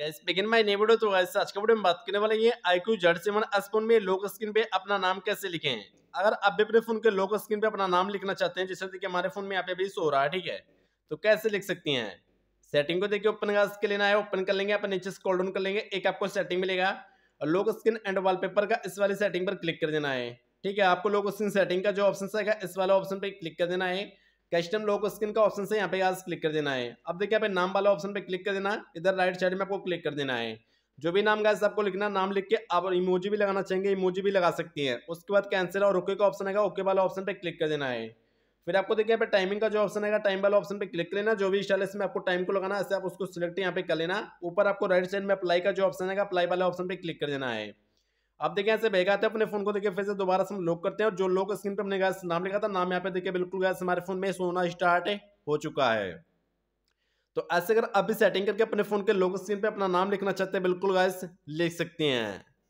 gas begin my new तो guys आज का वीडियो में बात करने वाले हैं आईक्यू जड सेवन एस फोन में लोक स्क्रीन पे अपना नाम कैसे लिखें अगर आप भी अपने फोन के लोक स्क्रीन पे अपना नाम लिखना चाहते हैं जैसे कि हमारे फोन में यहाँ पे भी सो रहा है ठीक है तो कैसे लिख सकती हैं सेटिंग को देखिए ओपन का के लेना है ओपन कर लेंगे अपन नीचे स्कॉल डाउन कर लेंगे एक आपको सेटिंग मिलेगा और लोक स्क्रीन एंड वॉलपेपर का इस वाली सेटिंग पर क्लिक कर देना है ठीक है आपको लोक स्क्रीन सेटिंग का जो ऑप्शन आएगा इस वाला ऑप्शन पर क्लिक कर देना है कस्टम लोक स्किन का ऑप्शन से यहाँ पे आज क्लिक कर देना है अब देखिए यहाँ पे नाम वाला ऑप्शन पे क्लिक कर देना है इधर राइट साइड में आपको क्लिक कर देना है जो भी नाम गाइस आपको लिखना नाम लिख के आप इमोजी भी लगाना चाहेंगे इमोजी भी लगा सकती हैं उसके बाद कैंसिल और ओके का ऑप्शन आएगा ओके वाला ऑप्शन पे क्लिक कर देना है फिर आपको देखिए यहाँ पे टाइमिंग का जो ऑप्शन आएगा टाइम वाला ऑप्शन पे क्लिक कर लेना जो भी स्टाइल में आपको टाइम को लगाना ऐसे आप उसको सिलेक्ट यहाँ पे कर लेना ऊपर आपको राइट साइड में अप्लाई का जो ऑप्शन आएगा अप्लाई वाला ऑप्शन पे क्लिक कर देना है आप देखिए ऐसे भेगा अपने फोन को देखिए फिर से दोबारा से हम लॉक करते हैं और जो लोग स्क्रीन पर हमने गैस नाम लिखा था नाम यहाँ पे देखिए बिल्कुल गैस हमारे फोन में सोना स्टार्ट हो चुका है तो ऐसे अगर अभी सेटिंग करके अपने फोन के लोग स्क्रीन पे अपना नाम लिखना चाहते हैं बिल्कुल गैस लिख सकते हैं